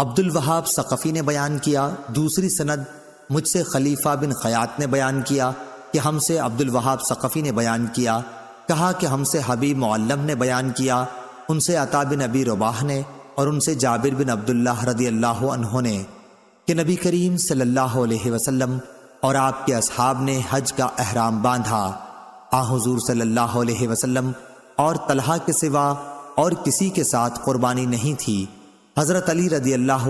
अब्दुल वहाब सक़फ़ी ने बयान किया दूसरी सनद मुझसे खलीफा बिन ख़यात ने बयान किया कि हमसे अब्दुल वहाब सक़फ़ी ने बयान किया कहा कि हमसे हबीब मल्लम ने बयान किया उनसे अता बिन अबी रबाह ने और उनसे जाबिर बिन अब्दुल्ला रदी अल्लाह ने कि नबी करीम सल्लल्लाहु अलैहि वसल्लम और आपके अहाब ने हज का अहराम बांधा आ हजूर सल्ला वसलम और तलहा के सिवा और किसी के साथ कुर्बानी नहीं थी हज़रत अली रदी अल्लाह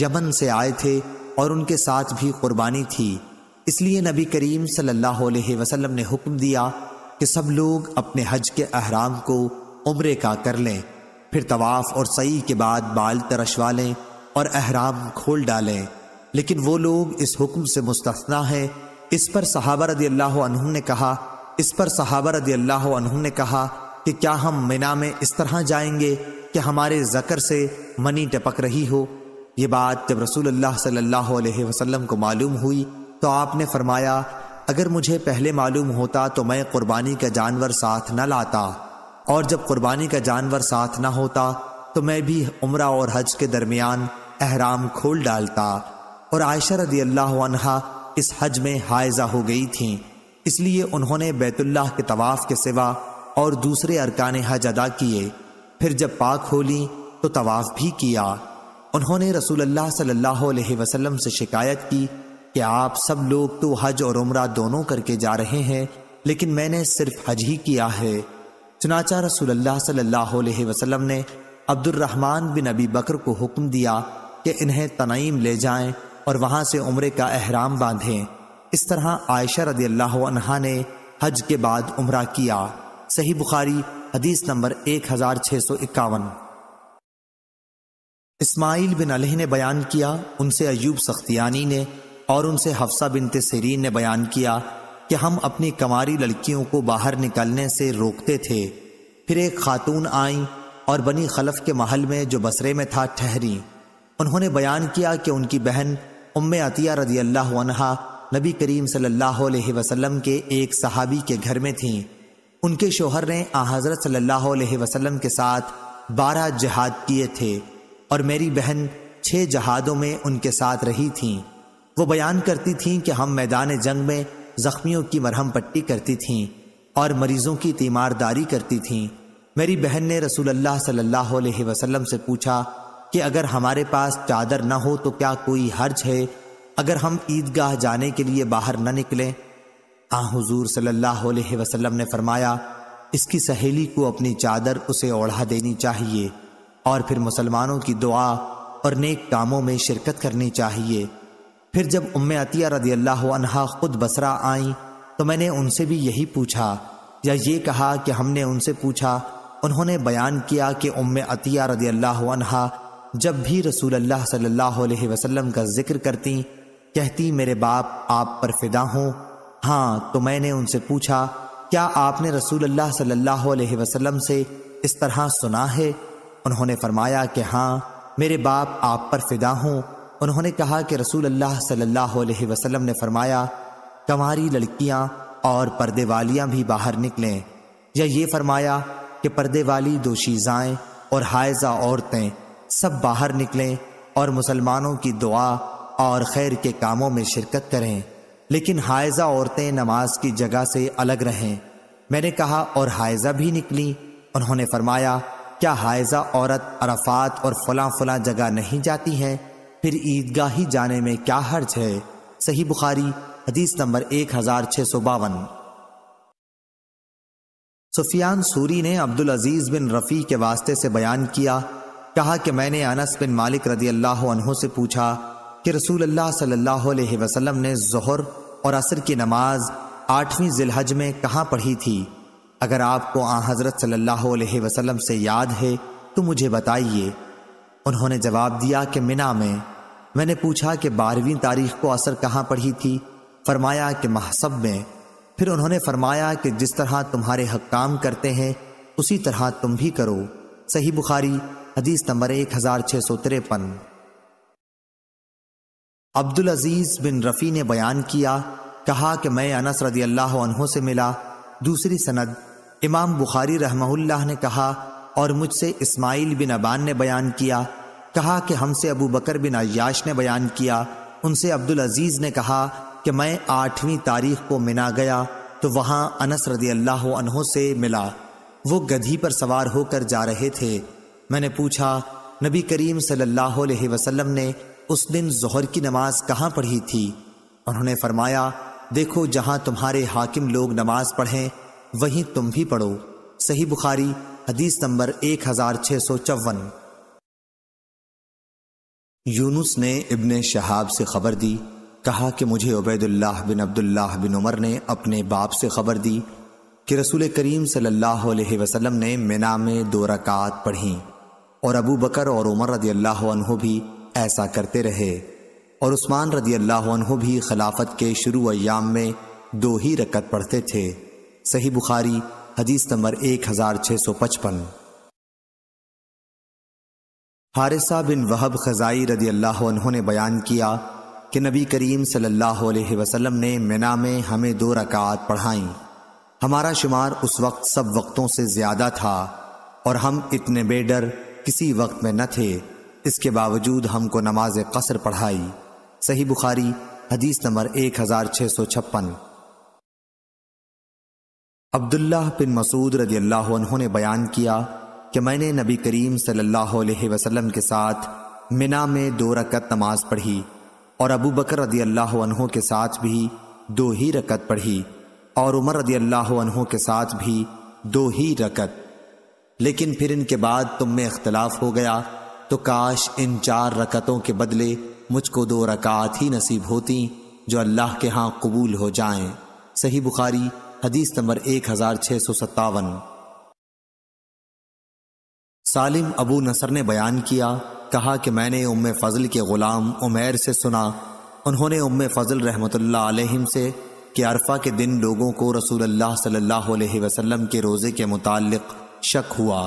यमन से आए थे और उनके साथ भी कुर्बानी थी इसलिए नबी करीम सल्लल्लाहु अलैहि वसल्लम ने हुक्म दिया कि सब लोग अपने हज के अहराम को उम्र का कर लें फिर तवाफ़ और सई के बाद बाल तरशवा लें और अहराम खोल डालें लेकिन वो लोग इस हुक्म से मुस्तना हैं इस पर सहाबा रदी अल्लाह ने कहा इस पर सहाबा रदी अल्लाह ने कहा कि क्या हम मिना में इस तरह जाएंगे कि हमारे जकर से मनी टपक रही हो ये बात जब रसूल अल्लाह सल्लल्लाहु अलैहि वसल्लम को मालूम हुई तो आपने फरमाया अगर मुझे पहले मालूम होता तो मैं कुर्बानी का जानवर साथ न लाता और जब कुर्बानी का जानवर साथ ना होता तो मैं भी उम्र और हज के दरमियान अहराम खोल डालता और आयशा रदी अल्लाह इस हज में हायजा हो गई थी इसलिए उन्होंने बैतुल्लाह के तवाफ़ के सिवा और दूसरे अरकान हज अदा किए फिर जब पाक हो ली तो तवाफ भी किया उन्होंने रसूल अल्लाह सल्लल्लाहु अलैहि वसल्लम से शिकायत की कि आप सब लोग तो हज और उम्र दोनों करके जा रहे हैं लेकिन मैंने सिर्फ हज ही किया है चनाचा रसूल अल्लाह सल्लल्लाहु अलैहि वसल्लम ने अब्दुलरहमान बिन अबी बकर को हुक्म दिया कि इन्हें तनाइम ले जाएं और वहाँ से उम्र का अहराम बांधें इस तरह आयशा रदी अल्लाह ने हज के बाद उम्र किया सही बुखारी हदीस नंबर एक हजार छः सौ इक्यावन इस्माइल बिन अलह ने बयान किया उनसे अयूब सख्तियानी ने और उनसे हफ्सा बिन तसरीन ने बयान किया कि हम अपनी कमारी लड़कियों को बाहर निकलने से रोकते थे फिर एक खातून आई और बनी खलफ के महल में जो बसरे में था ठहरी उन्होंने बयान किया कि उनकी बहन उम्म अतिया रजी अल्लाह नबी करीम सल्लल्लाहु अलैहि वसल्लम के एक सहाबी के घर में थीं उनके शोहर ने हज़रत सल्लल्लाहु वसल्लम के साथ बारह जहाद किए थे और मेरी बहन छः जहादों में उनके साथ रही थीं वो बयान करती थीं कि हम मैदान जंग में ज़ख्मियों की मरहम पट्टी करती थीं और मरीज़ों की तीमारदारी करती थीं मेरी बहन ने रसूल सल्लल्लाहु अलैहि वसल्लम से पूछा कि अगर हमारे पास चादर न हो तो क्या कोई हर्ज है अगर हम ईदगाह जाने के लिए बाहर न निकलें आ हज़ूर सल्लाम ने फरमाया इसकी सहेली को अपनी चादर उसे ओढ़ा देनी चाहिए और फिर मुसलमानों की दुआ और नेक कामों में शिरकत करनी चाहिए फिर जब उम्म अतिया रदी अल्लाह खुद बसरा आईं तो मैंने उनसे भी यही पूछा या ये कहा कि हमने उनसे पूछा उन्होंने बयान किया कि उम्म अतिया रदी अल्लाह जब भी रसूल अल्लाह सल्लल्लाहु वसलम का जिक्र करती कहती मेरे बाप आप पर फिदा हों हाँ तो मैंने उनसे पूछा क्या आपने रसूल अल्लाह सल्लल्लाहु अलैहि वसल्लम से इस तरह सुना है उन्होंने फरमाया कि हाँ मेरे बाप आप पर फिदा हूँ उन्होंने कहा कि रसूल अल्लाह सल्लल्लाहु अलैहि वसल्लम ने फरमाया कमारी लड़कियाँ और पर्दे वालियाँ भी बाहर निकलें या ये फरमाया कि पर्दे वाली दोशीज़ाएँ और हायजा औरतें सब बाहर निकलें और मुसलमानों की दुआ और खैर के कामों में शिरकत करें लेकिन हायजा औरतें नमाज की जगह से अलग रहें मैंने कहा और हायजा भी निकली उन्होंने फरमाया क्या हायजा औरत अरफात और फला फला जगह नहीं जाती हैं फिर ईदगाह ही जाने में क्या हर्ज है सही बुखारी हदीस नंबर एक हजार छः सौ बावन सुफियान सूरी ने अब्दुल अजीज बिन रफ़ी के वास्ते से बयान किया कहा कि मैंने अनस बिन मालिक रदी अल्लाह से पूछा कि रसूल अल्लाह सल्लल्लाहु अलैहि वसल्लम ने जहर और असर की नमाज आठवीं जिलहज में कहाँ पढ़ी थी अगर आपको आ हजरत सल्लल्लाहु अलैहि वसल्लम से याद है तो मुझे बताइए उन्होंने जवाब दिया कि मिना में मैंने पूछा कि बारहवीं तारीख को असर कहाँ पढ़ी थी फरमाया कि महसब में फिर उन्होंने फरमाया कि जिस तरह तुम्हारे काम करते हैं उसी तरह तुम भी करो सही बुखारी हदीस नंबर एक हज़ार छः सौ तिरपन अब्दुल अजीज बिन रफ़ी ने बयान किया कहा कि मैं अनस रदी अल्लाह से मिला दूसरी सनद इमाम बुखारी रहमहुल्लाह ने कहा और मुझसे इस्माइल बिन अबान ने बयान किया कहा कि हमसे अबू बकर बिन अयाश ने बयान किया उनसे अब्दुल अजीज़ ने कहा कि मैं आठवीं तारीख को मिना गया तो वहाँ अनस रदी अल्लाह से मिला वो गधी पर सवार होकर जा रहे थे मैंने पूछा नबी करीम सल्लल्लाहु अलैहि वसल्लम ने उस दिन जहर की नमाज कहाँ पढ़ी थी उन्होंने फरमाया देखो जहां तुम्हारे हाकिम लोग नमाज पढ़ें वहीं तुम भी पढ़ो सही बुखारी हदीस नंबर एक हजार छह सौ चौवन यूनुस ने इब्ने शहाब से खबर दी कहा कि मुझे उबैदुल्लाह बिन अब्दुल्लाह बिन उमर ने अपने बाप से खबर दी कि रसूल करीम सल्लल्लाहु अलैहि वसल्लम ने मिना में दो रकात पढ़ी और अबू बकर और उमर रदी अल्लाह भी ऐसा करते रहे और उस्मान रदी अल्लाह भी खिलाफत के शुरू अयाम में दो ही रकत पढ़ते थे सही बुखारी हदीस नंबर एक हजार छः सौ पचपन हारिसा बिन वहब खजाई रदी अल्लाह ने बयान किया कि नबी करीम सल्लल्लाहु अलैहि वसल्लम ने मिना में हमें दो रकात पढ़ाई हमारा शुमार उस वक्त सब वक्तों से ज़्यादा था और हम इतने बेडर किसी वक्त में न थे इसके बावजूद हमको नमाज कसर पढ़ाई सही बुखारी हदीस नंबर एक हजार छह सौ छप्पन अब्दुल्ला बिन मसूद रजी अल्लाह ने बयान किया कि मैंने नबी करीम सल्लल्लाहु अलैहि वसल्लम के साथ मिना में दो रकत नमाज पढ़ी और अबू बकर रदी अल्लाह के साथ भी दो ही रकत पढ़ी और उमर रदी अल्लाह के साथ भी दो ही रकत लेकिन फिर इनके बाद तुम में इख्तलाफ हो गया तो काश इन चार रकतों के बदले मुझको दो रकात ही नसीब होती जो अल्लाह के हाँ कबूल हो जाएं। सही बुखारी हदीस नंबर एक हजार छः सौ सत्तावन सालिम अबू नसर ने बयान किया कहा कि मैंने उम फजल के ग़ुलाम उमेर से सुना उन्होंने उम फजल रहमतुल्लाह अलैहिम से कि अरफा के दिन लोगों को रसूल सल्लल्लाहु अलैहि के रोज़े के मुतालिक शक हुआ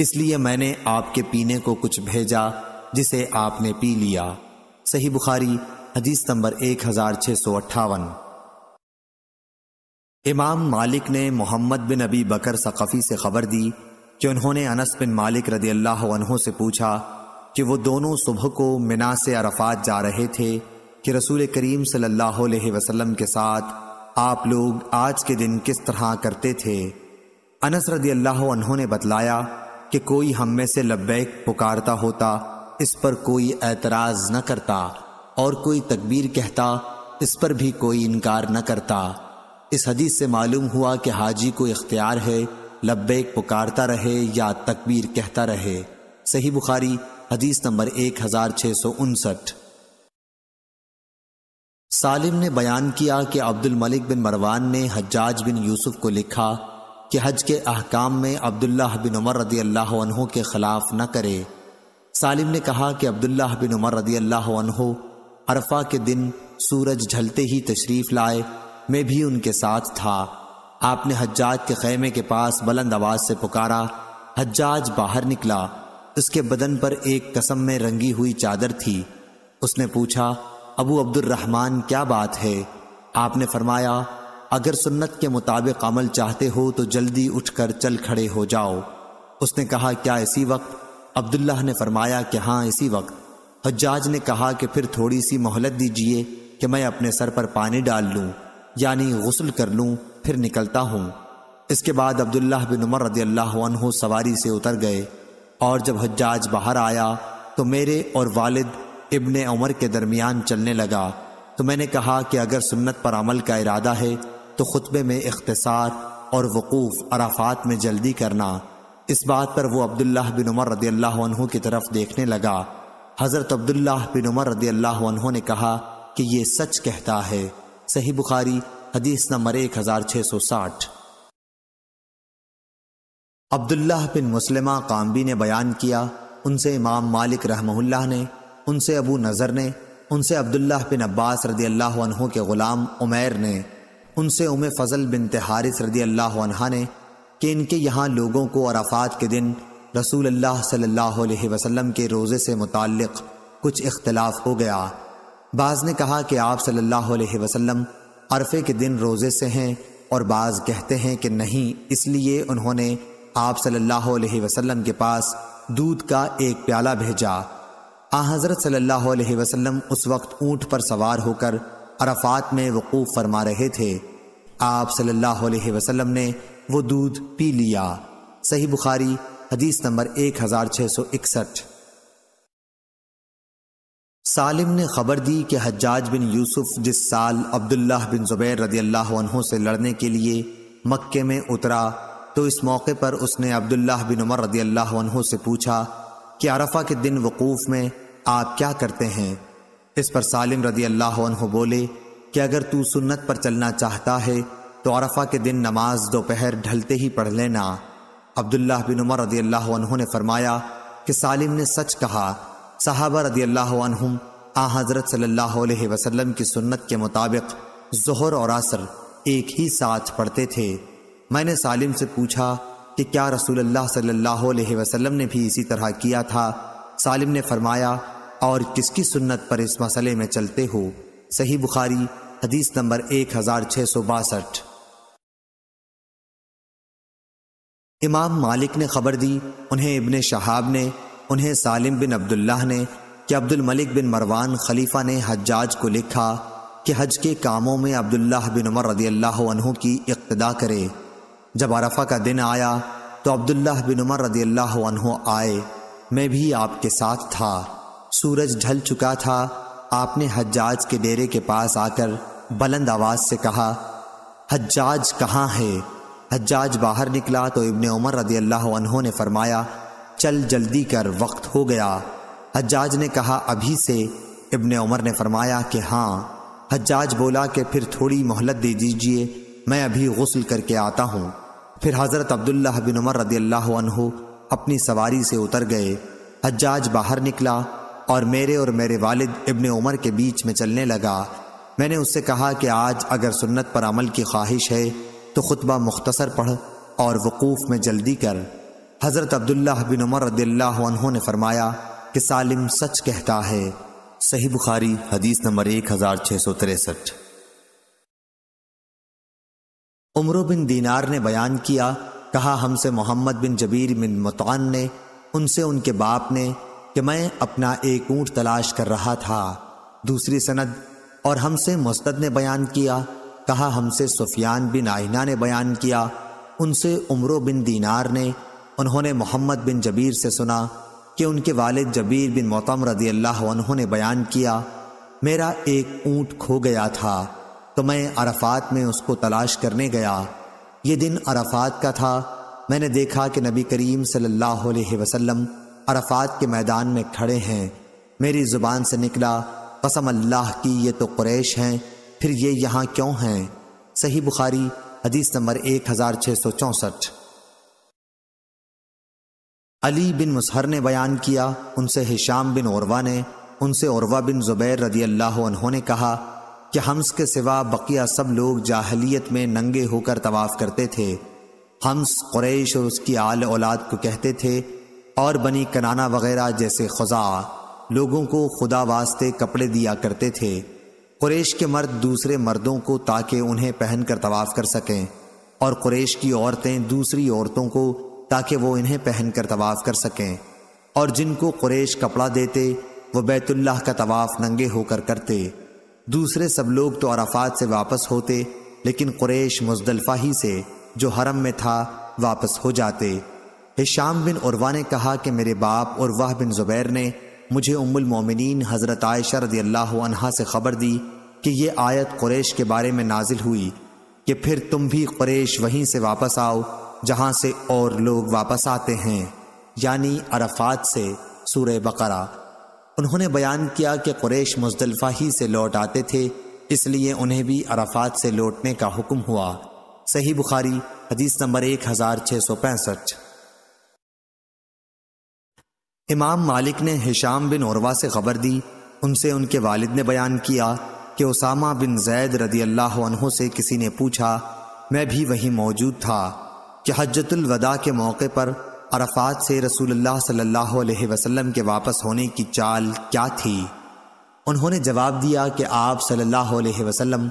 इसलिए मैंने आपके पीने को कुछ भेजा जिसे आपने पी लिया सही बुखारी हदीस नंबर एक हजार छह सौ अट्ठावन इमाम मालिक ने मोहम्मद बिन अबी बकर सक़फ़ी से खबर दी कि उन्होंने अनस बिन मालिक रदी अल्लाह से पूछा कि वो दोनों सुबह को मिना से अरफात जा रहे थे कि रसूल करीम सल्लल्लाहु अलैहि वसल्लम के साथ आप लोग आज के दिन किस तरह करते थे अनस रदी अल्लाह ने बतलाया कि कोई हम में से लब्बैक पुकारता होता इस पर कोई एतराज न करता और कोई तकबीर कहता इस पर भी कोई इनकार न करता इस हदीस से मालूम हुआ कि हाजी को इख्तियार है लब्बैक पुकारता रहे या तकबीर कहता रहे सही बुखारी हदीस नंबर एक हजार छह सौ उनसठ सालिम ने बयान किया कि अब्दुल मलिक बिन मरवान ने हज्जाज बिन यूसुफ को लिखा कि हज के अहकाम में अब्दुल्लाह बिन उमर रदी अल्लाह के ख़िलाफ़ न करे सालिम ने कहा कि अब्दुल्ला बिन उमर रदी अल्लाह अरफा के दिन सूरज ढलते ही तशरीफ़ लाए मैं भी उनके साथ था आपने हज्जाज के खैमे के पास बुलंद आवाज़ से पुकारा हज्जाज बाहर निकला उसके बदन पर एक कसम में रंगी हुई चादर थी उसने पूछा अबू अब्दुलरहमान क्या बात है आपने फरमाया अगर सुन्नत के मुताबिक अमल चाहते हो तो जल्दी उठकर चल खड़े हो जाओ उसने कहा क्या इसी वक्त अब्दुल्लाह ने फरमाया कि हाँ इसी वक्त हज्जाज ने कहा कि फिर थोड़ी सी मोहलत दीजिए कि मैं अपने सर पर पानी डाल लूँ यानी गसल कर लूँ फिर निकलता हूँ इसके बाद अब्दुल्लाह बिन उमर रदी अल्लाह सवारी से उतर गए और जब हज्जाज बाहर आया तो मेरे और वालिद इबन उमर के दरमियान चलने लगा तो मैंने कहा कि अगर सुन्नत पर अमल का इरादा है तो खुतबे में इख्तसार और वक़ूफ़ अराफात में जल्दी करना इस बात पर वो अब्दुल्ला बिन उमर रदी अल्लाह की तरफ देखने लगा हज़रत अब्दुल्ला बिन उमर रदी अल्लाह ने कहा कि ये सच कहता है सही बुखारी हदीस नंबर एक हज़ार छः सौ साठ अब्दुल्ला बिन मुसलमा कामबी ने बयान किया उनसे इमाम मालिक रहमहुल्लाह ने उनसे अबू नज़र ने उनसे अब्दुल्ला बिन अब्बास रदी अल्लाह के ग़ुलाम उमैर ने उनसे उम फ़ज़ल बिन तहारिस रदी अल्लाह अनहा ने कि इनके यहाँ लोगों को अराफ़ात के दिन रसूल अल्लाह सल्लल्लाहु अलैहि वसल्लम के रोज़े से मुतक़ कुछ इख्तलाफ हो गया बाज़ ने कहा कि आप सल्लल्लाहु अलैहि वसल्लम अरफे के दिन रोज़े से हैं और बाज़ कहते हैं कि नहीं इसलिए उन्होंने आप सल्लल्लाहु अलैहि वसल्लम के पास दूध का एक प्याला भेजा आ हज़रत सल्लल्लाहु अलैहि वसल्लम उस वक्त ऊँट पर सवार होकर अरफात में वकूफ़ फरमा रहे थे आप सल्लल्लाहु अलैहि वसल्लम ने वो दूध पी लिया सही बुखारी हदीस नंबर एक हजार छः सौ इकसठ सालिम ने खबर दी कि हज्जाज बिन यूसुफ जिस साल अब्दुल्लाह बिन जुबैर रदी अल्लाह से लड़ने के लिए मक्के में उतरा तो इस मौके पर उसने अब्दुल्लाह बिन उमर रदी अल्लाह से पूछा कि अरफा के दिन वकूफ़ में आप क्या करते हैं इस पर सालिम रदी अल्लाह बोले कि अगर तू सुन्नत पर चलना चाहता है तो अरफा के दिन नमाज दोपहर ढलते ही पढ़ लेना अब्दुल्ला बिन उमर रदी अल्लाह ने फरमाया कि सालिम ने सच कहा साहबा रदी अल्लाह आ हज़रत सल्लल्लाहु अलैहि की सुन्नत के मुताबिक जहर और असर एक ही साथ पढ़ते थे मैंने सालिम से पूछा कि क्या रसूल सल्लल्लाहु अलैहि वसल्लम ने भी इसी तरह किया था सालिम ने फरमाया और किसकी सुन्नत पर इस मसले में चलते हो सही बुखारी हदीस नंबर एक हजार छह सौ बासठ इमाम मालिक ने खबर दी उन्हें इबन शहाब ने उन्हें सालिम बिन अब्दुल्लाह ने कि अब्दुल मलिक बिन मरवान खलीफा ने हज्जाज को लिखा कि हज के कामों में अब्दुल्लाह बिन उमर रदी अल्लाह की इक्तदा करे जब अरफा का दिन आया तो अब्दुल्लाह बिन उमर रदी अल्लाह आए मैं भी आपके साथ था सूरज ढल चुका था आपने हज्जाज के डेरे के पास आकर बुलंद आवाज से कहा हज्जाज कहाँ है हज्जाज बाहर निकला तो इबन उमर रदी अल्लाह ने फरमाया चल जल्दी कर वक्त हो गया हज्जाज ने कहा अभी से इबन उमर ने फरमाया कि हाँ हज्जाज बोला कि फिर थोड़ी मोहलत दे दीजिए मैं अभी गसल करके आता हूँ फिर हज़रत अब्दुल्ला बिन उमर रदी अल्लाह अपनी सवारी से उतर गए हज्जाज बाहर निकला और मेरे और मेरे वालिद इबन उमर के बीच में चलने लगा मैंने उससे कहा कि आज अगर सुन्नत पर अमल की ख्वाहिश है तो खुतबा मुख्तसर पढ़ और वकूफ़ में जल्दी कर हज़रत अब्दुल्ला बिन उमर रदील्ला ने फरमाया कि सालिम सच कहता है सही बुखारी हदीस नंबर एक हज़ार छः सौ तिरसठ उम्र बिन दीनार ने बयान किया कहा हमसे मोहम्मद बिन जबीर बिन मतान ने उनसे उनके बाप ने कि मैं अपना एक ऊँट तलाश कर रहा था दूसरी सनद और हमसे मुस्तद ने बयान किया कहा हमसे सुफियान बिन आहिना ने बयान किया उनसे उमरो बिन दीनार ने उन्होंने मोहम्मद बिन जबीर से सुना कि उनके वालिद जबीर बिन मोतम रदी अल्लाह उन्होंने बयान किया मेरा एक ऊँट खो गया था तो मैं अरफात में उसको तलाश करने गया ये दिन अरफात का था मैंने देखा कि नबी करीम सल्लल्लाहु अलैहि वसल्लम अरफात के मैदान में खड़े हैं मेरी ज़ुबान से निकला कसम अल्लाह की ये तो कुरैश हैं फिर ये यहाँ क्यों हैं सही बुखारी हदीस नंबर एक हज़ार छः सौ चौंसठ अली बिन मुसहर ने बयान किया उनसे हिशाम बिन औरवा ने उनसे औरवा बिन ज़ुबैर रदी अल्लाह ने कहा कि हम्स के सिवा बकिया सब लोग जाहलीत में नंगे होकर तवाफ़ करते थे हम्स कुरैश और उसकी आल औलाद को कहते थे और बनी कनाना वगैरह जैसे खुजा लोगों को खुदा वास्ते कपड़े दिया करते थे कुरेश के मर्द दूसरे मर्दों को ताकि उन्हें पहनकर तवाफ़ कर सकें और कुरेश की औरतें दूसरी औरतों को ताकि वो इन्हें पहनकर तवाफ़ कर सकें और जिनको कुरेश कपड़ा देते वो बैतुल्लाह का तवाफ़ नंगे होकर करते दूसरे सब लोग तो अराफात से वापस होते लेकिन कुरेश मुजदलफा ही से जो हरम में था वापस हो जाते हिशाम बिन उर्वा ने कहा कि मेरे बाप और वाह बिन ज़ुबैर ने मुझे उम्मुल मोमिन हज़रत आयशा रदी अल्लाह से ख़बर दी कि ये आयत कुरैश के बारे में नाजिल हुई कि फिर तुम भी क्रैश वहीं से वापस आओ जहाँ से और लोग वापस आते हैं यानी अरफात से सूर बकरा उन्होंने बयान किया कि कुरैश मुजदलफ़ा ही से लौट आते थे इसलिए उन्हें भी अरफात से लौटने का हुक्म हुआ सही बुखारी हदीस नंबर एक हज़ार छः सौ पैंसठ इमाम मालिक ने हिशाम बिन औरवा से खबर दी उनसे उनके वालिद ने बयान किया कि उसामा बिन जैद रदी अल्लाह से किसी ने पूछा मैं भी वहीं मौजूद था कि हजतुलवदा के मौके पर अरफात से रसूलुल्लाह सल्लल्लाहु अलैहि वसल्लम के वापस होने की चाल क्या थी उन्होंने जवाब दिया कि आप सल्लल्लाहु अलैहि वसल्लम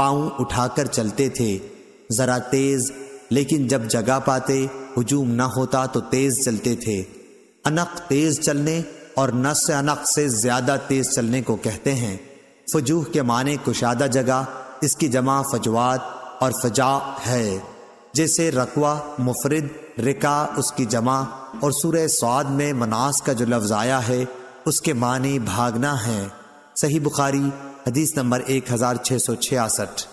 पाँव उठाकर चलते थे ज़रा तेज़ लेकिन जब जगह पाते हजूम न होता तो तेज़ चलते थे अनक तेज चलने और नस अनक से ज्यादा तेज चलने को कहते हैं फजूह के माने कुशादा जगह इसकी जमा फजवात और फजा है जैसे रकवा मुफरद रिका उसकी जमा और सूर्य स्वाद में मनास का जो लफ्ज आया है उसके माने भागना है सही बुखारी हदीस नंबर एक हजार छह सौ छियासठ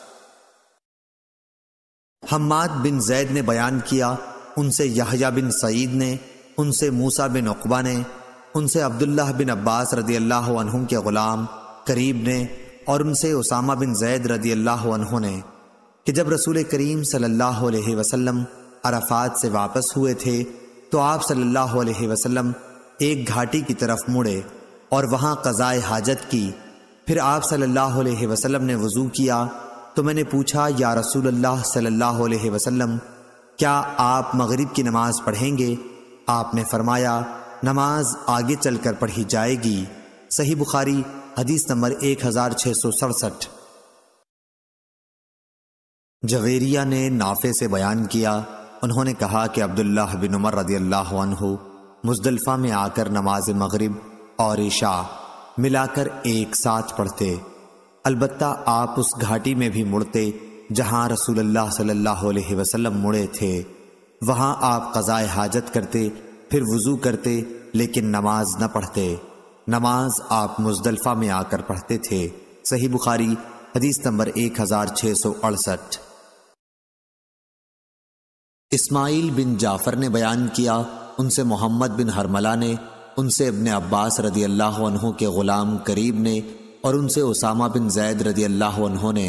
हम्माद बिन जैद ने बयान किया उनसे यहया बिन सईद ने उनसे मूसा बिन अकबा ने उनसे अब्दुल्लाह बिन अब्बास रदी अल्लाह के ग़ुलाम करीब ने और उनसे उसामा बिन जैद रदी अल्लाह ने कि जब रसूल करीम सल्लल्लाहु अलैहि वसल्लम अराफात से वापस हुए थे तो आप सल्लल्लाहु अलैहि वसल्लम एक घाटी की तरफ मुड़े और वहाँ कज़ाए हाजत की फिर आप सल्लल्लाहु अलैहि वसल्लम ने वज़ू किया तो मैंने पूछा या रसूल सल्ला सल्लल्लाहु अलैहि वसल्लम क्या आप मगरिब की नमाज़ पढ़ेंगे आपने फरमाया नमाज आगे चलकर पढ़ी जाएगी सही बुखारी हदीस नंबर एक हजार छह सौ सड़सठ जवेरिया ने नाफे से बयान किया उन्होंने कहा कि अब्दुल्ला बिन उमर रदी अल्लाह मुजदलफ़ा में आकर नमाज मगरिब और ईशा मिलाकर एक साथ पढ़ते अलबत् आप उस घाटी में भी मुड़ते जहाँ रसूल सल्लल्लाहु अलैहि वसल्लम मुड़े थे वहां आप कज़ाए हाजत करते फिर वज़ू करते लेकिन नमाज न पढ़ते नमाज आप मुजदलफा में आकर पढ़ते थे सही बुखारी हदीस नंबर एक हजार छह सौ अड़सठ इस्माइल बिन जाफर ने बयान किया उनसे मोहम्मद बिन हरमला ने उनसे अपने अब्बास रदी अल्लाह के ग़ुलाम करीब ने और उनसे उसामा बिन जैद रदी अल्लाह ने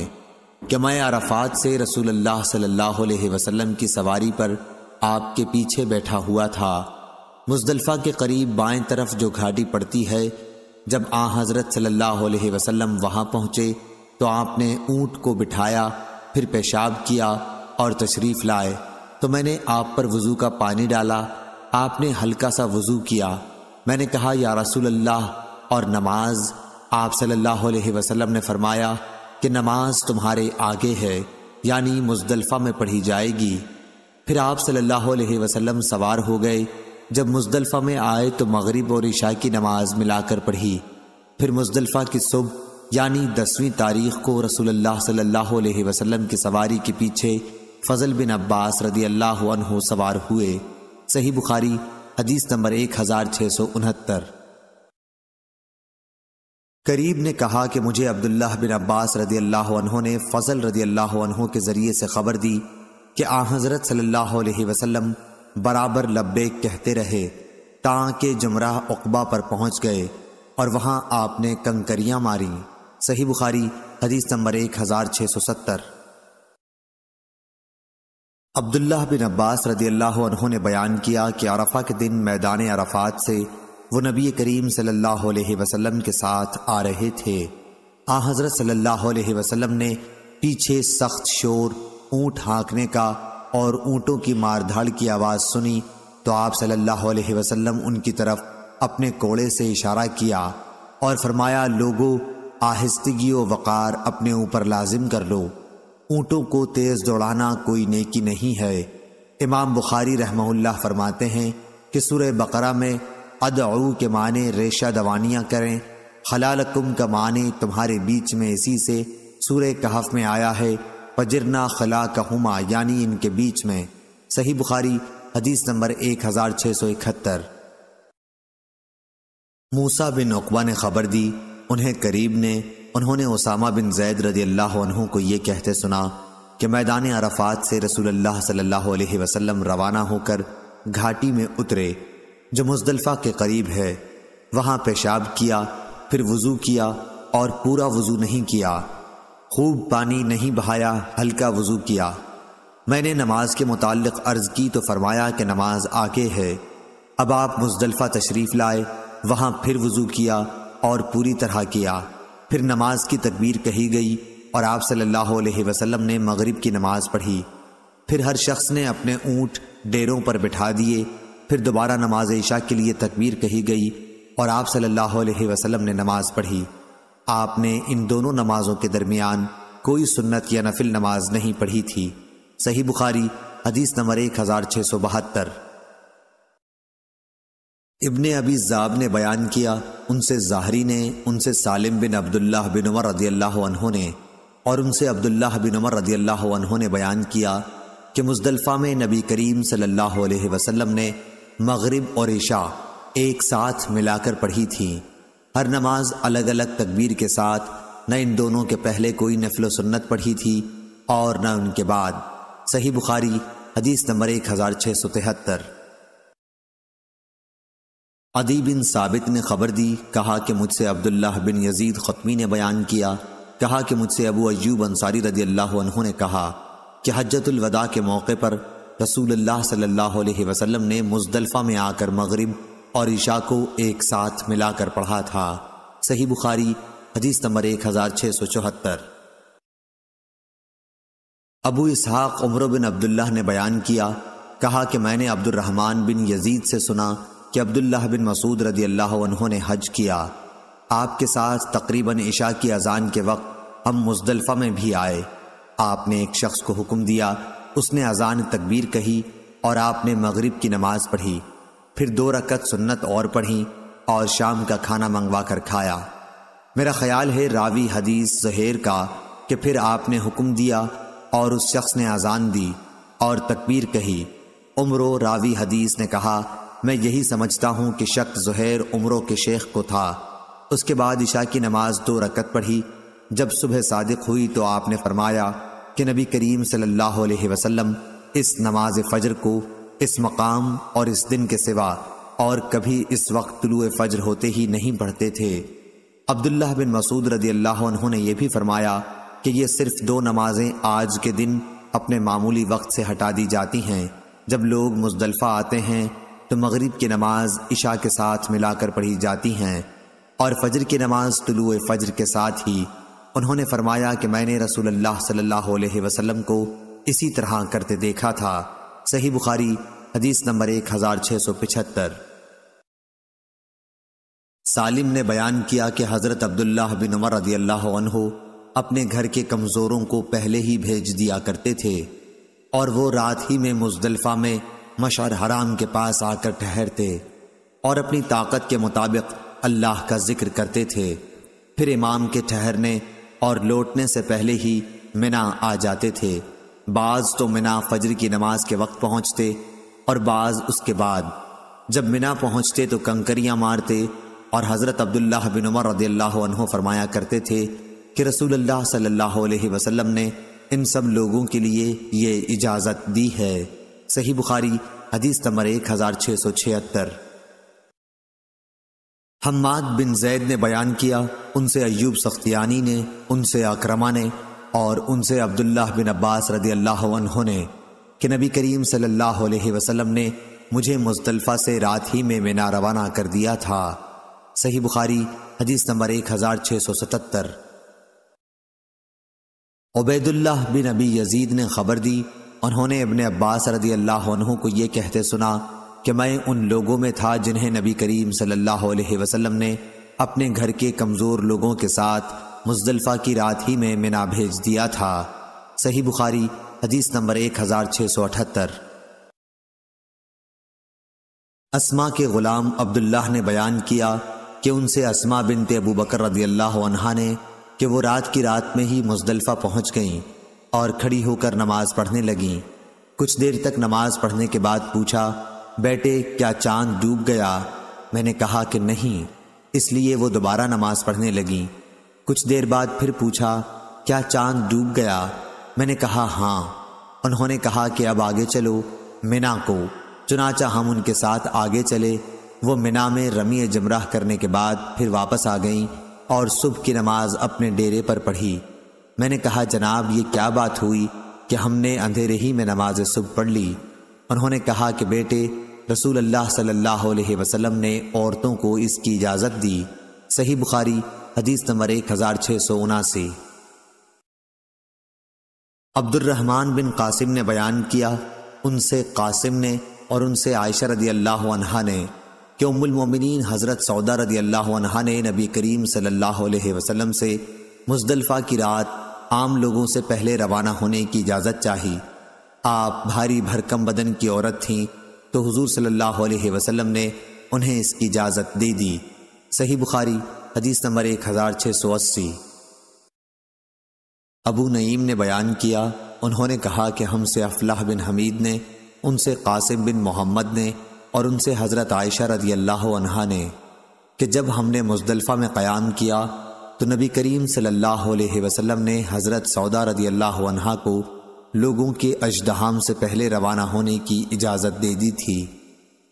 कि मैं अरफात से रसूल अल्लाह सल्लल्लाहु अलैहि वसल्लम की सवारी पर आपके पीछे बैठा हुआ था मुजदलफा के करीब बाएं तरफ जो घाटी पड़ती है जब आ हजरत सल्लल्लाहु अलैहि वसल्लम वहां पहुंचे तो आपने ऊंट को बिठाया फिर पेशाब किया और तशरीफ लाए तो मैंने आप पर वज़ू का पानी डाला आपने हल्का सा वज़ू किया मैंने कहा या रसूल अल्लाह और नमाज आप सल्लल्लाहु अलैहि वसल्लम ने फरमाया कि नमाज तुम्हारे आगे है यानी मुजदलफा में पढ़ी जाएगी फिर आप सल्लल्लाहु अलैहि वसल्लम सवार हो गए जब मुजदलफ़ा में आए तो मगरिब और ईशा की नमाज मिलाकर पढ़ी फिर मुजदलफ़ा की सुबह यानी दसवीं तारीख को रसूलुल्लाह सल्लल्लाहु अलैहि वसल्लम की सवारी के पीछे फजल बिन अब्बास रदी अल्लाह सवार हुए सही बुखारी हदीस नंबर एक हजार छः सौ उनहत्तर करीब ने कहा कि मुझे अब्दुल्लाह बिन अब्बास रदी अल्लाह ने फजल रदी अल्लाह के ज़रिए से खबर दी कि आ हज़रत सल्लल्लाहु अलैहि वसल्लम बराबर लब्बे कहते रहे ताकि जमराह उकबा पर पहुंच गए और वहां आपने कंकरियां मारी सही बुखारी हदीस नंबर एक हज़ार छः सौ सत्तर अब्दुल्लाह बिन अब्बास रदी अल्लाह ने बयान किया कि अरफा के दिन मैदान अरफात से वो नबी करीम सल्लल्लाहु अलैहि वसल्लम के साथ आ रहे थे आ हज़रत सल्लल्लाहु अलैहि वसल्लम ने पीछे सख्त शोर ऊंट हाँकने का और ऊंटों की मारधाड़ की आवाज़ सुनी तो आप सल्लल्लाहु अलैहि वसल्लम उनकी तरफ अपने कोड़े से इशारा किया और फरमाया लोगो आहिस्तगी वक़ार अपने ऊपर लाजिम कर लो ऊँटों को तेज़ दौड़ाना कोई नेकी नहीं है इमाम बुखारी रहमुल्ला फरमाते हैं कि सूर्य बकरा में अदऊ के माने रेशा दवानियाँ करें हलालकुम का माने तुम्हारे बीच में इसी से सूर्य कहफ में आया है पजरना खला का यानी इनके बीच में सही बुखारी हदीस नंबर एक हजार छः सौ इकहत्तर मूसा बिन अकबा ने खबर दी उन्हें करीब ने उन्होंने उसामा बिन जैद रदी अल्लाह को ये कहते सुना कि मैदान अरफात से अल्लाह सल्लल्लाहु अलैहि वसल्लम रवाना होकर घाटी में उतरे जो मुजदलफ़ा के करीब है वहाँ पेशाब किया फिर वज़ू किया और पूरा वज़ू नहीं किया खूब पानी नहीं बहाया हल्का वज़ू किया मैंने नमाज के मुतालिक अर्ज़ की तो फरमाया कि नमाज आगे है अब आप मुजदलफ़ा तशरीफ़ लाए वहाँ फिर वज़ू किया और पूरी तरह किया फिर नमाज की तकबीर कही गई और आप सल्लल्लाहु अलैहि वसल्लम ने मगरिब की नमाज पढ़ी फिर हर शख्स ने अपने ऊँट डेरों पर बिठा दिए फिर दोबारा नमाज ईशा के लिए तकबीर कही गई और आप सल्लल्लाहु अलैहि वसल्लम ने नमाज पढ़ी आपने इन दोनों नमाजों के दरमियान कोई सुन्नत या नफिल नमाज नहीं पढ़ी थी सही बुखारी हदीस नंबर एक हजार छः सौ बहत्तर इबन अबी जाब ने बयान किया उनसे जाहरी ने उनसे सालिम बिन अब्दुल्ला बिन उमर रदी अल्लाह ने और उनसे अब्दुल्ला बिन उमर रदी अल्लाह ने बयान किया कि मुजदलफ़ा में नबी करीम सल्लल्लाहु अलैहि वसल्लम ने मगरिब और ईशा एक साथ मिलाकर पढ़ी थी हर नमाज अलग अलग तकबीर के साथ न इन दोनों के पहले कोई नफल सुन्नत पढ़ी थी और न उनके बाद सही बुखारी हदीस नंबर एक हजार छः सौ तिहत्तर अदी बिन साबित ने खबर दी कहा कि मुझसे अब्दुल्लाह बिन यजीद खतमी ने बयान किया कहा कि मुझसे अबू अयूब अंसारी रदी अल्लाह ने कहा कि हजतुलवदा के मौके पर रसूल सल्लल्लाहु अलैहि वसल्लम ने मुजदलफ़ा में आकर मगरिब और ईशा को एक साथ मिलाकर पढ़ा था सही बुखारी हदीस नंबर एक हजार छह सौ चौहत्तर अबू इसहाक उमर बिन अब्दुल्ला ने बयान किया कहा कि मैंने अब्दुलरहमान बिन यजीद से सुना कि अब्दुल्लाह बिन मसूद रदी अल्लाह ने हज किया आपके साथ तकरीबन ईशा की अजान के वक्त हम मुजदलफा में भी आए आपने एक शख्स को हुक्म दिया उसने अजान तकबीर कही और आपने मगरिब की नमाज पढ़ी फिर दो रकत सुन्नत और पढ़ी और शाम का खाना मंगवा कर खाया मेरा ख्याल है रावी हदीस जहेर का कि फिर आपने हुक्म दिया और उस शख्स ने आज़ान दी और तकबीर कही उम्र रावी हदीस ने कहा मैं यही समझता हूँ कि शख्स जहैर उम्रों के शेख को था उसके बाद ईशा की नमाज दो रकत पढ़ी जब सुबह सादिक हुई तो आपने फरमाया कि नबी करीम सल्लल्लाहु अलैहि वसल्लम इस नमाज फजर को इस मकाम और इस दिन के सिवा और कभी इस वक्त तुलु फजर होते ही नहीं पढ़ते थे अब्दुल्ला बिन मसूद रदी अल्लाह ने यह भी फरमाया कि ये सिर्फ दो नमाजें आज के दिन अपने मामूली वक्त से हटा दी जाती हैं जब लोग मुजदलफ़ा आते हैं तो मगरिब की नमाज इशा के साथ मिलाकर पढ़ी जाती हैं और फजर की नमाज तुलु फजर के साथ ही उन्होंने फरमाया कि मैंने रसूल अल्लाह सल्लल्लाहु अलैहि वसल्लम को इसी तरह करते देखा था सही बुखारी हदीस नंबर एक हजार छः सौ पिछहत्तर सालिम ने बयान किया कि हज़रत अब्दुल्लाह बिन उमर रदी अल्लाह अपने घर के कमज़ोरों को पहले ही भेज दिया करते थे और वो रात ही में मुजदलफा में मशर हराम के पास आकर ठहरते और अपनी ताकत के मुताबिक अल्लाह का जिक्र करते थे फिर इमाम के ठहरने और लौटने से पहले ही मिना आ जाते थे बाज तो मिना फजर की नमाज के वक्त पहुंचते और बाज उसके बाद जब मिना पहुंचते तो कंकरियां मारते और हज़रत अब्दुल्ला बिन उमर रदील्ला फरमाया करते थे कि रसूल अल्लाह सल्लल्लाहु अलैहि वसल्लम ने इन सब लोगों के लिए ये इजाज़त दी है सही बुखारी हदीस नंबर एक हज़ार छः सौ छिहत्तर हम्माद बिन जैद ने बयान किया उनसे अयूब सख्तियानी ने उनसे अक्रमा ने और उनसे अब्दुल्लाह बिन अब्बास रदी अल्लाह ने कि नबी करीम सल्लल्लाहु अलैहि वसल्लम ने मुझे मुजतलफ़ा से रात ही में मीना रवाना कर दिया था सही बुखारी हदीस नंबर एक हज़ार छः सौ सतहत्तर उबैदुल्लाह बिन अबी यजीद ने खबर दी उन्होंने अपने अब्बास रदी अल्लाह को ये कहते सुना कि मैं उन लोगों में था जिन्हें नबी करीम सल्लल्लाहु अलैहि वसल्लम ने अपने घर के कमज़ोर लोगों के साथ मुजदलफ़ा की रात ही में मिना भेज दिया था सही बुखारी हदीस नंबर एक हज़ार छः सौ अठहत्तर असमा के ग़ुलाम अब्दुल्लाह ने बयान किया कि उनसे असमा बिन अबू बकर रदी अल्लाह ने कि वो रात की रात में ही मुजदलफ़ा पहुंच गईं और खड़ी होकर नमाज पढ़ने लगीं कुछ देर तक नमाज पढ़ने के बाद पूछा बेटे क्या चांद डूब गया मैंने कहा कि नहीं इसलिए वो दोबारा नमाज पढ़ने लगीं कुछ देर बाद फिर पूछा क्या चांद डूब गया मैंने कहा हाँ उन्होंने कहा कि अब आगे चलो मीना को चुनाचा हम उनके साथ आगे चले वो मिना में रमी जमराह करने के बाद फिर वापस आ गईं और सुबह की नमाज अपने डेरे पर पढ़ी मैंने कहा जनाब ये क्या बात हुई कि हमने अंधेरे ही में नमाज सुबह पढ़ ली उन्होंने कहा कि बेटे रसूल अल्लाह सल्लल्लाहु अलैहि वसल्लम ने औरतों को इसकी इजाज़त दी सही बुखारी हदीस नंबर एक हज़ार छः सौ उनासी अब्दुलरहमान बिन कासिम ने बयान किया उनसे कासिम ने और उनसे आयशा रदी अल्लाह अनहा ने कि उमुलमिन हज़रत सौदा रदी अल्लाह अनहा ने नबी करीम सल्लल्लाहु अलैहि वसल्लम से मुजदलफ़ा की रात आम लोगों से पहले रवाना होने की इजाज़त चाही आप भारी भरकम बदन की औरत थीं तो हुजूर सल्लल्लाहु अलैहि वसल्लम ने उन्हें इसकी इजाज़त दे दी सही बुखारी हदीस नंबर एक हज़ार छः सौ अस्सी अबू नईम ने बयान किया उन्होंने कहा कि हमसे अफलाह बिन हमीद ने उनसे कासिम बिन मोहम्मद ने और उनसे हज़रत आयशा रदी अल्लाह ने कि जब हमने मुजदलफ़ा में क़याम किया तो नबी करीम सल्लल्लाहु अलैहि वसल्लम ने हज़रत सौदा रदी अल्लाह को लोगों के अजदहाम से पहले रवाना होने की इजाज़त दे दी थी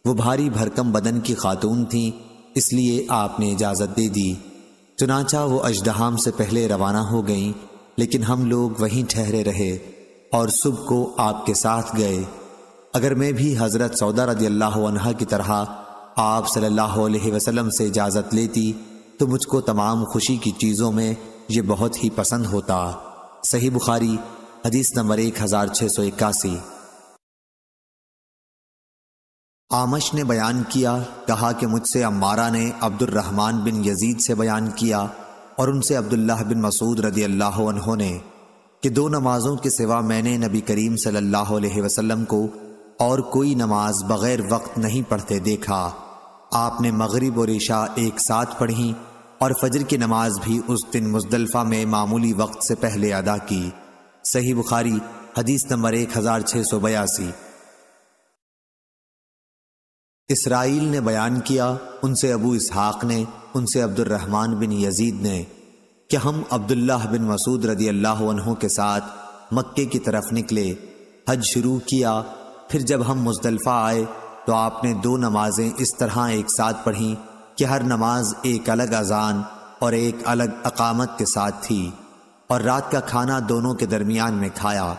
वो भारी भरकम बदन की खातून थीं इसलिए आपने इजाज़त दे दी चुनाचा वो अजदहाम से पहले रवाना हो गई लेकिन हम लोग वहीं ठहरे रहे और सुबह को आपके साथ गए अगर मैं भी हज़रत सौदा रदी अल्लाह की तरह आप सल्लल्लाहु अलैहि वसल्लम से इजाज़त लेती तो मुझको तमाम खुशी की चीज़ों में ये बहुत ही पसंद होता सही बुखारी हदीस नंबर एक हज़ार छः सौ इक्यासी आमश ने बयान किया कहा कि मुझसे अम्मारा ने अब्दुलरहमान बिन यजीद से बयान किया और उनसे अब्दुल्ला बिन मसूद रदी अल्लाह ने कि दो नमाज़ों के सिवा मैंने नबी करीम सल्लल्लाहु अलैहि वसल्लम को और कोई नमाज बग़ैर वक्त नहीं पढ़ते देखा आपने मगरिब और ईशा एक साथ पढ़ी और फजर की नमाज भी उस दिन मुजदलफ़ा में मामूली वक्त से पहले अदा की सही बुखारी हदीस नंबर एक हज़ार छः सौ बयासी इसराइल ने बयान किया उनसे अबू इसहाक ने उनसे अब्दुलरहमान बिन यजीद ने कि हम अब्दुल्लाह बिन मसूद रदी अल्लाह के साथ मक्के की तरफ निकले हज शुरू किया फिर जब हम मुजदलफा आए तो आपने दो नमाजें इस तरह एक साथ पढ़ीं कि हर नमाज एक अलग अजान और एक अलग अकामत के साथ थी और रात का खाना दोनों के दरमियान में खाया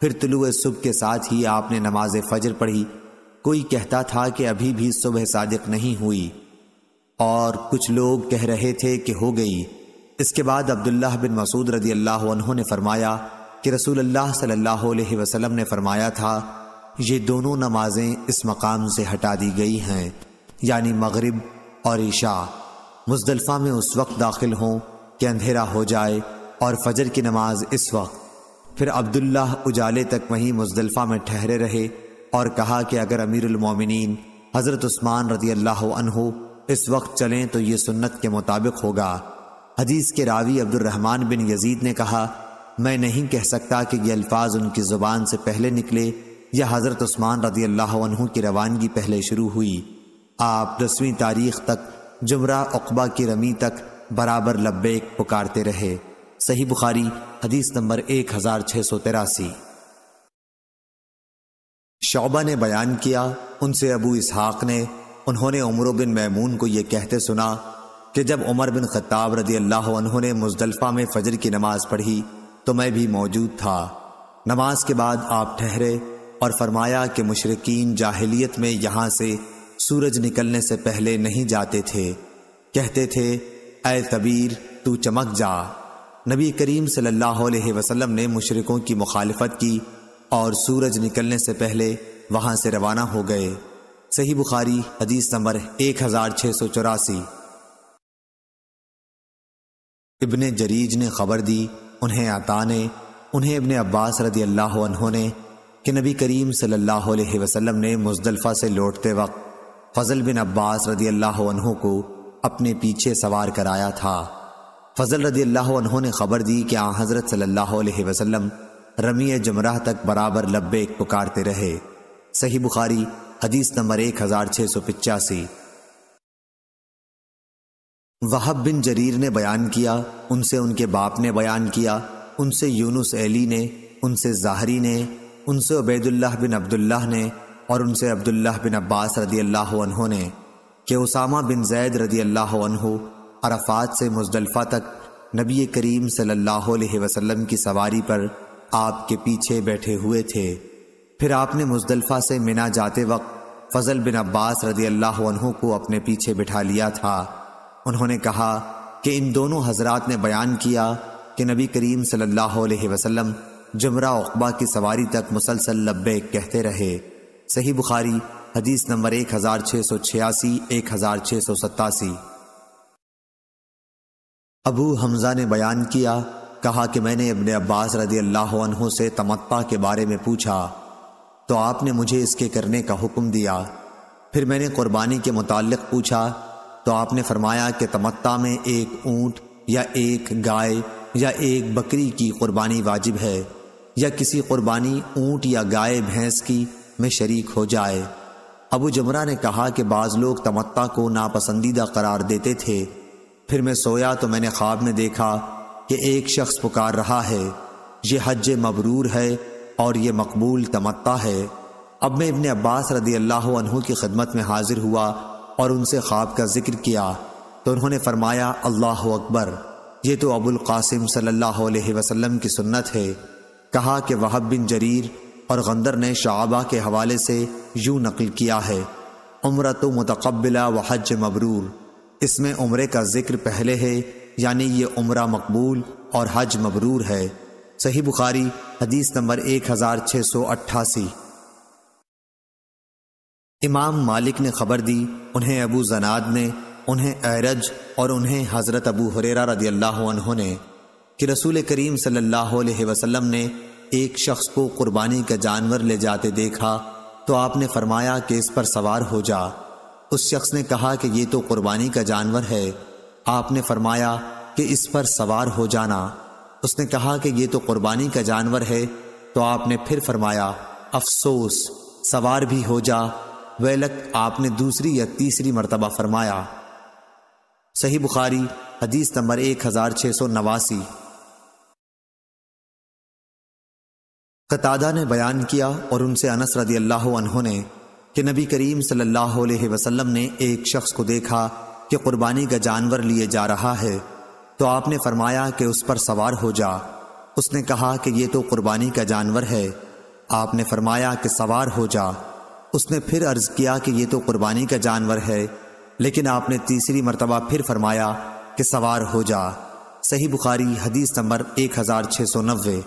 फिर तुलु सुबह के साथ ही आपने नमाज फजर पढ़ी कोई कहता था कि अभी भी सुबह सादिक नहीं हुई और कुछ लोग कह रहे थे कि हो गई इसके बाद अब्दुल्लाह बिन मसूद रदी अल्लाह ने फरमाया कि रसूल अल्लाह सल्लल्लाहु अलैहि वसल्लम ने फरमाया था ये दोनों नमाजें इस मकाम से हटा दी गई हैं यानी मगरिब और ईशा मुजदलफा में उस वक्त दाखिल हों कि अंधेरा हो जाए और फजर की नमाज इस वक्त फिर अब्दुल्लाह उजाले तक वहीं मुजदलफा में ठहरे रहे और कहा कि अगर अमीरमिन मोमिनीन हज़रत उस्मान रदी अल्लाह इस वक्त चलें तो ये सुन्नत के मुताबिक होगा हदीस के रावी अब्दुलरहमान बिन यजीद ने कहा मैं नहीं कह सकता कि ये अल्फाज उनकी ज़ुबान से पहले निकले या हज़रत उस्मान रदी अल्लाह की रवानगी पहले शुरू हुई आप दसवीं तारीख तक जुमरा अक़बा की रमी तक बराबर लब्बे पुकारते रहे सही बुखारी हदीस नंबर एक हज़ार छः सौ तिरासी शौबा ने बयान किया उनसे अबू इसहाक ने उन्होंने उमर बिन मैमून को यह कहते सुना कि जब उमर बिन खत्ताब रदी अल्लाह उन्होंने मुजदलफा में फजर की नमाज पढ़ी तो मैं भी मौजूद था नमाज के बाद आप ठहरे और फरमाया कि मुशरकिन जाहलीत में यहाँ से सूरज निकलने से पहले नहीं जाते थे कहते थे ए तबीर तू चमक जा नबी करीम सल्लल्लाहु अलैहि वसल्लम ने मुशरकों की मुखालफत की और सूरज निकलने से पहले वहां से रवाना हो गए सही बुखारी हदीस नंबर एक हजार छह सौ चौरासी इबन जरीज ने खबर दी उन्हें आता ने उन्हें इबन अब्बास रदी अल्लाह ने कि नबी करीम सल्लल्लाहु अलैहि वसल्लम ने मुजदलफ़ा से लौटते वक्त फजल बिन अब्बास रदी अल्लाह को अपने पीछे सवार कराया था फजल रदी अल्लाह ने खबर दी कि आ हज़रत सल्लल्लाहु अलैहि वसल्लम रमी जमराह तक बराबर लब्बे पुकारते रहे सही बुखारी हदीस नंबर एक हजार छः सौ पिचासी वहाब बिन जरीर ने बयान किया उनसे उनके बाप ने बयान किया उनसे यूनुस एली ने उनसे जाहरी ने उनसे उबैदुल्लाह बिन अब्दुल्लाह ने और उनसे अब्दुल्लाह बिन अब्बास रदी अल्लाह ने कि उसामा बिन जैद रदी अल्लाह अरफात से मुजदलफ़ा तक नबी करीम सल्लल्लाहु अलैहि वसल्लम की सवारी पर आपके पीछे बैठे हुए थे फिर आपने मुजदलफा से मिना जाते वक्त फजल बिन अब्बास रदी अल्लाह को अपने पीछे बिठा लिया था उन्होंने कहा कि इन दोनों हजरात ने बयान किया कि नबी करीम सल्लल्लाहु अलैहि वसल्लम जमरा की सवारी तक मुसलसल लब्बे कहते रहे सही बुखारी हदीस नंबर एक हजार छः सौ छियासी एक हजार छः सौ सत्तासी अबू हमजा ने बयान किया कहा कि मैंने इबन अब्बास रदी अल्लाह से तमत्पा के बारे में पूछा तो आपने मुझे इसके करने का हुक्म दिया फिर मैंने कुर्बानी के मुतालिक पूछा तो आपने फरमाया कि तमत्ता में एक ऊँट या एक गाय या एक बकरी की कुर्बानी वाजिब है या किसी कुर्बानी ऊँट या गाय भैंस की में शरीक हो जाए अबू जमरा ने कहा कि बाज़ लोग तमत्ता को नापसंदीदा करार देते थे फिर मैं सोया तो मैंने ख्वाब में देखा कि एक शख्स पुकार रहा है ये हज मबरूर है और ये मकबूल तमत्ता है अब मैं इबन अब्बास रदी अल्लाह की खदमत में हाजिर हुआ और उनसे ख्वाब का जिक्र किया तो उन्होंने फरमाया अल्लाह अकबर ये तो अबुल कासिम सल्लल्लाहु अलैहि वसल्लम की सुन्नत है कहा कि वहब बिन जरीर और गंदर ने शाबा के हवाले से यूं नकल किया है उम्र तो मतकबिला व हज मबरूर इसमें उम्र का जिक्र पहले है यानी ये उम्र मकबूल और हज मबरूर है सही बुखारी हदीस नंबर एक हज़ार छः सौ अट्ठासी इमाम मालिक ने खबर दी उन्हें अबू जनाद ने उन्हें एरज और उन्हें हज़रत अबू हुरेरा रदी अल्लाह ने कि रसूल करीम सल्लल्लाहु अलैहि वसल्लम ने एक शख्स को कुर्बानी का जानवर ले जाते देखा तो आपने फरमाया कि इस पर सवार हो जा उस शख्स ने कहा कि ये तो कुर्बानी का जानवर है आपने फरमाया कि इस पर सवार हो जाना उसने कहा कि ये तो कुर्बानी का जानवर है तो आपने फिर फरमाया अफसोस सवार भी हो जा वेलक आपने दूसरी या तीसरी मरतबा फरमाया सही बुखारी हदीस नंबर एक हज़ार छः सौ नवासी कतादा ने बयान किया और उनसे अनस रदी अल्लाह ने कि नबी करीम सल्लल्लाहु अलैहि वसल्लम ने एक शख्स को देखा कि कुर्बानी का जानवर लिए जा रहा है तो आपने फरमाया कि उस पर सवार हो जा उसने कहा कि यह तो कुर्बानी का जानवर है आपने फरमाया कि सवार हो जा उसने फिर अर्ज किया कि यह तो कुर्बानी का जानवर है लेकिन आपने तीसरी मरतबा फिर फरमाया कि सवार हो जा सही बुखारी हदीस नंबर एक हजार छह सौ नब्बे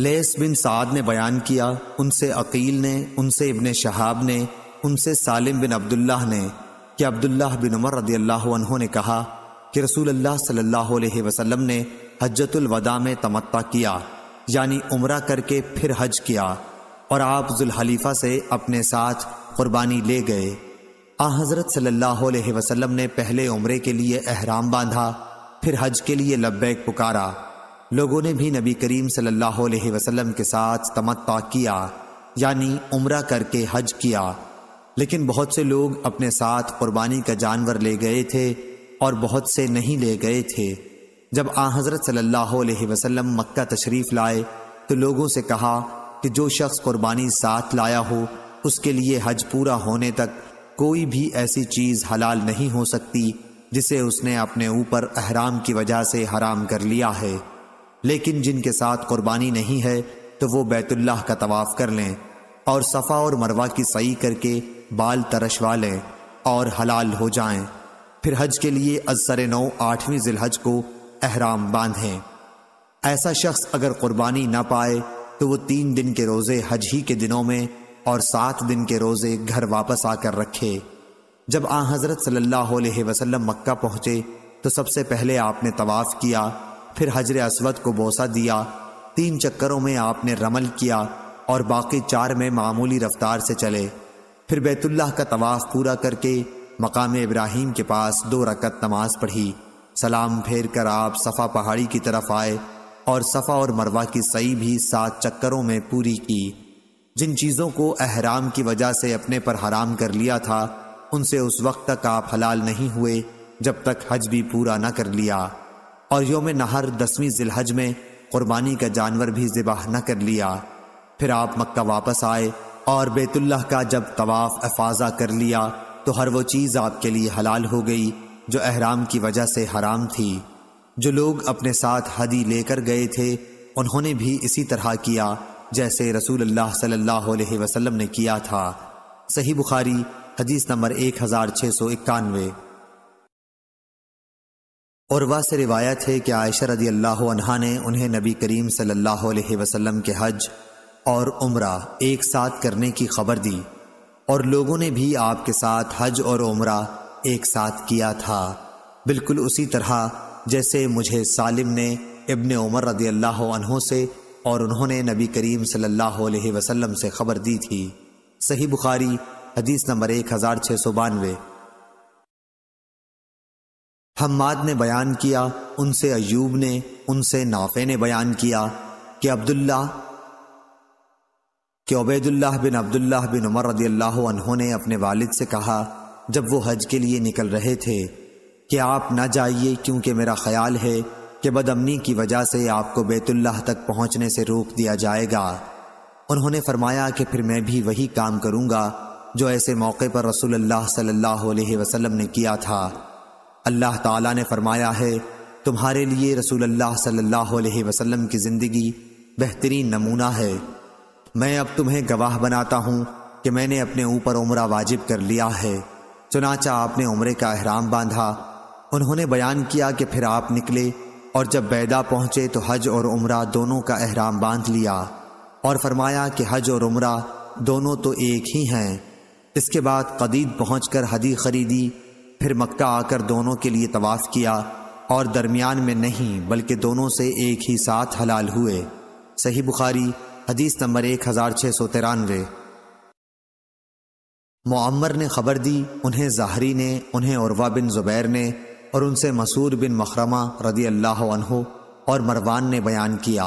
लेस बिन साद ने बयान किया उनसे अकील ने उनसे इबन शहाब ने उनसे सालिम बिन अब्दुल्लाह ने कि अब्दुल्लाह बिन उमर रदी अल्लाह ने कहा कि रसूल अल्लाह सल्लल्लाहु अलैहि वसल्लम ने हजतुल वदा में तमत्ता किया यानी उम्र करके फिर हज किया और आप जुल्हलीफा से अपने साथ कुर्बानी ले गए आ हजरत सल्लल्लाहु अलैहि वसल्लम ने पहले उमरे के लिए अहराम बांधा फिर हज के लिए लब्बैक पुकारा लोगों ने भी नबी करीम सल्लल्लाहु अलैहि वसल्लम के साथ तमत्ता किया यानी उम्र करके हज किया लेकिन बहुत से लोग अपने साथ कुर्बानी का जानवर ले गए थे और बहुत से नहीं ले गए थे जब आ हज़रत सल्लल्लाहु अलैहि वसल्लम मक्का तशरीफ़ लाए तो लोगों से कहा कि जो शख्स कुर्बानी साथ लाया हो उसके लिए हज पूरा होने तक कोई भी ऐसी चीज़ हलाल नहीं हो सकती जिसे उसने अपने ऊपर अहराम की वजह से हराम कर लिया है लेकिन जिनके साथ कुर्बानी नहीं है तो वो बैतुल्लाह का तवाफ़ कर लें और सफ़ा और मरवा की सही करके बाल तरशवा लें और हलाल हो जाएं, फिर हज के लिए अजसर नौ आठवीं जिलहज को अहराम बांधें ऐसा शख्स अगर कुर्बानी ना पाए तो वो तीन दिन के रोज़े हज ही के दिनों में और सात दिन के रोज़े घर वापस आकर रखे जब आ हज़रत सल्लल्लाहु अलैहि वसल्लम मक्का पहुँचे तो सबसे पहले आपने तवाफ़ किया फिर हजर असवद को बोसा दिया तीन चक्करों में आपने रमल किया और बाकी चार में मामूली रफ्तार से चले फिर बैतुल्लाह का तवाफ़ पूरा करके मकाम इब्राहिम के पास दो रकत नमाज पढ़ी सलाम फेर कर आप सफ़ा पहाड़ी की तरफ आए और सफ़ा और मरवा की सई भी सात चक्करों में पूरी की जिन चीज़ों को अहराम की वजह से अपने पर हराम कर लिया था उनसे उस वक्त तक आप हलाल नहीं हुए जब तक हज भी पूरा न कर लिया और योम नहर दसवीं जिलहज में कुर्बानी का जानवर भी ज़िबाह न कर लिया फिर आप मक्का वापस आए और बेतुल्लाह का जब तवाफ अफाजा कर लिया तो हर वो चीज़ आपके लिए हलाल हो गई जो अहराम की वजह से हराम थी जो लोग अपने साथ हदी लेकर गए थे उन्होंने भी इसी तरह किया जैसे रसूल अल्लाह सल्लल्लाहु अलैहि वसल्लम ने किया था सही बुखारी हदीस नंबर एक हजार छः सौ इक्यानवे और वह से रिवायत है कि आयशा रदी अल्लाह ने उन्हें नबी करीम सल्लल्लाहु अलैहि वसल्लम के हज और उम्रा एक साथ करने की खबर दी और लोगों ने भी आपके साथ हज और उम्रा एक साथ किया था बिल्कुल उसी तरह जैसे मुझे सालिम ने इबन उमर रदी अल्लाह से और उन्होंने नबी करीम सल्लल्लाहु अलैहि वसल्लम से खबर दी थी सही बुखारी हदीस नंबर एक हज़ार छः सौ बानवे हमाद ने बयान किया उनसे अयूब ने उनसे नाफे ने बयान किया कि अब्दुल्ला कि अबैदुल्लाह बिन अब्दुल्लाह बिन उमर रदी अल्लाह ने अपने वालिद से कहा जब वो हज के लिए निकल रहे थे कि आप ना जाइए क्योंकि मेरा ख्याल है कि बदमनी की वजह से आपको बैतुल्लाह तक पहुंचने से रोक दिया जाएगा उन्होंने फरमाया कि फिर मैं भी वही काम करूंगा जो ऐसे मौके पर अल्लाह सल्लल्लाहु अलैहि वसल्लम ने किया था अल्लाह ताला ने फरमाया है तुम्हारे लिए अल्लाह सल्लल्लाहु अलैहि वसल्लम की ज़िंदगी बेहतरीन नमूना है मैं अब तुम्हें गवाह बनाता हूँ कि मैंने अपने ऊपर उम्रा वाजिब कर लिया है चुनाचा आपने उम्रे का अहराम बांधा उन्होंने बयान किया कि फिर आप निकले और जब बैदा पहुँचे तो हज और उम्रा दोनों का अहराम बांध लिया और फरमाया कि हज और उम्रा दोनों तो एक ही हैं इसके बाद कदीद पहुँच कर हदी खरीदी फिर मक्का आकर दोनों के लिए तवाफ़ किया और दरमियान में नहीं बल्कि दोनों से एक ही साथ हलाल हुए सही बुखारी हदीस नंबर एक हज़ार छह सौ तिरानवे मम्मर ने खबर दी उन्हें ज़ाहरी ने उन्हें औरवा बिन ज़ुबैर ने और उनसे मसूर बिन मखरमा रदी अल्लाह और मरवान ने बयान किया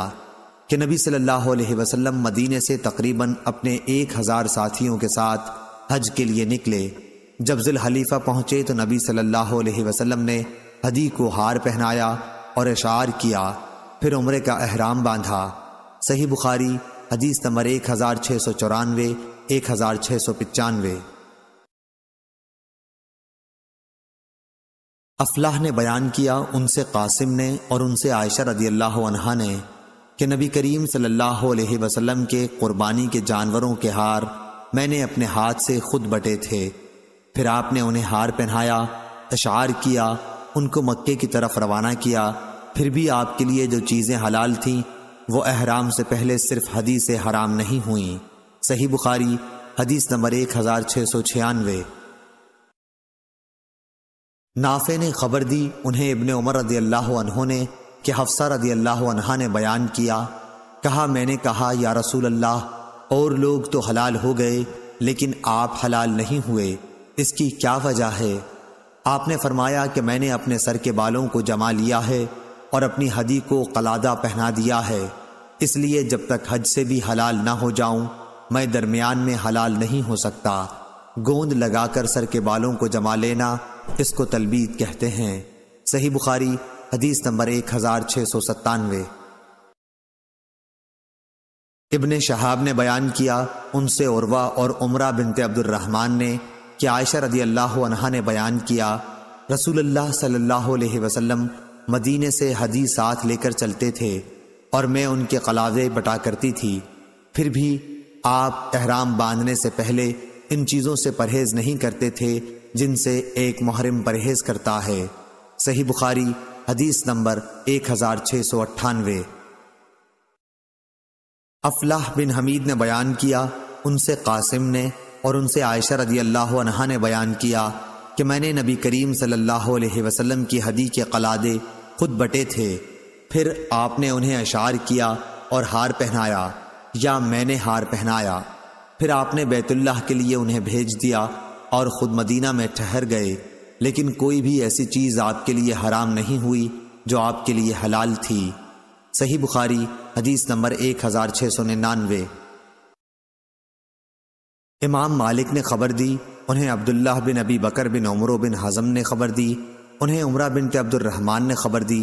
कि नबी सल्लल्लाहु अलैहि वसल्लम मदीने से तकरीबन अपने एक हज़ार साथियों के साथ हज के लिए निकले जब जिल हलीफा पहुंचे तो नबी सल्लल्लाहु अलैहि वसल्लम ने हदी को हार पहनाया और इशार किया फिर उम्र का अहराम बांधा सही बुखारी हदीस नंबर एक हज़ार छः सौ चौरानवे एक हज़ार छः सौ पचानवे अफलाह ने बयान किया उनसे कासिम ने और उनसे आयशा रदी अल्लाह ने कि नबी करीम सल्लल्लाहु अलैहि वसल्लम के कुर्बानी के जानवरों के हार मैंने अपने हाथ से खुद बटे थे फिर आपने उन्हें हार पहनाया अशार किया उनको मक्के की तरफ रवाना किया फिर भी आपके लिए जो चीज़ें हलाल थीं वो अहराम से पहले सिर्फ हदीस हराम नहीं हुई सही बुखारी हदीस नंबर एक हजार छः सौ छियानवे नाफे ने खबर दी उन्हें इबन उमर रदी अल्लाह ने कि हफ्सा रदी अल्लाह ने बयान किया कहा मैंने कहा या रसूल अल्लाह और लोग तो हलाल हो गए लेकिन आप हलाल नहीं हुए इसकी क्या वजह है आपने फरमाया कि मैंने अपने सर के बालों को जमा लिया है और अपनी हदी को कलादा पहना दिया है इसलिए जब तक हज से भी हलाल ना हो जाऊं मैं दरमियान में हलाल नहीं हो सकता गोंद लगाकर सर के बालों को जमा लेना इसको तलबीद कहते हैं सही बुखारी हदीस नंबर एक हजार छः सौ सत्तानवे इबन शहाब ने बयान किया उनसे उर्वा और उमरा बिनते अब्दुलरहमान ने कि आयशा रदी अल्लाह ने बयान किया रसूल सल्लल्लाहु वसलम मदीने से हदी साथ लेकर चलते थे और मैं उनके कलावे बटा करती थी फिर भी आप अहराम बांधने से पहले इन चीज़ों से परहेज नहीं करते थे जिनसे एक मुहरम परहेज करता है सही बुखारी हदीस नंबर एक हजार छः सौ अट्ठानवे अफलाह बिन हमीद ने बयान किया उनसे कासिम ने और उनसे आयशा रदी अल्लाह ने बयान किया कि मैंने नबी करीम सल्लल्लाहु अलैहि वसल्लम की हदी के कलादे खुद बटे थे फिर आपने उन्हें अशार किया और हार पहनाया या मैंने हार पहनाया फिर आपने बैतुल्लाह के लिए उन्हें भेज दिया और ख़ुद मदीना में ठहर गए लेकिन कोई भी ऐसी चीज़ आपके लिए हराम नहीं हुई जो आपके लिए हलाल थी सही बुखारी हदीस नंबर एक हज़ार छः सौ निन्यानवे इमाम मालिक ने खबर दी उन्हें अब्दुल्लाह बिन अबी बकर बिन उमरों बिन हज़म ने खबर दी उन्हें उमरा बिन के अब्दुलरहमान ने खबर दी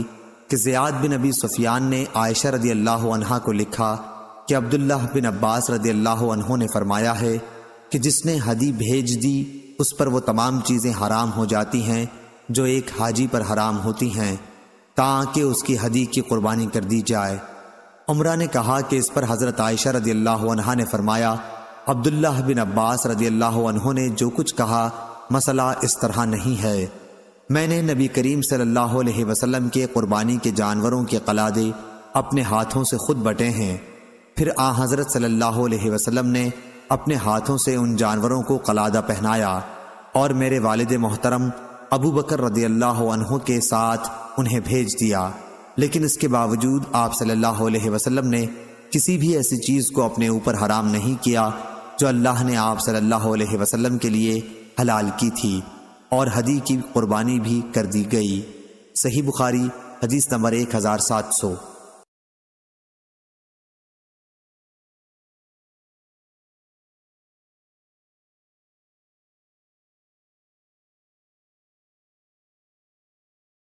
कि जयाद बिन अबी सुफियान ने आयशा रदी अल्लाह को लिखा कि अब्दुल्ला बिन अब्बास रदी अल्लाह ने फरमाया है कि जिसने हदी भेज दी उस पर वो तमाम चीज़ें हराम हो जाती हैं जो एक हाजी पर हराम होती हैं ताकि उसकी हदी की कुर्बानी कर दी जाए उमरा ने कहा कि इस पर हज़रत आयशा रदी अल्लाह ने फरमाया अब्दुल्ला बिन अब्बास रदी अल्लाह ने जो कुछ कहा मसला इस तरह नहीं है मैंने नबी करीम सल्लल्लाहु अलैहि वसल्लम के कुर्बानी के जानवरों के कलादे अपने हाथों से खुद बटे हैं फिर आ हज़रत सल्लल्लाहु अलैहि वसल्लम ने अपने हाथों से उन जानवरों को कलादा पहनाया और मेरे वालद मोहतरम अबू बकर रदी अल्लाह के साथ उन्हें भेज दिया लेकिन इसके बावजूद आप सल्लल्लाहु अलैहि वसल्लम ने किसी भी ऐसी चीज़ को अपने ऊपर हराम नहीं किया जो अल्लाह ने आप सल्लल्लाहु अलैहि वसल्लम के लिए हलाल की थी और हदी की कुर्बानी भी कर दी गई सही बुखारी हदीस नंबर एक हज़ार सात सौ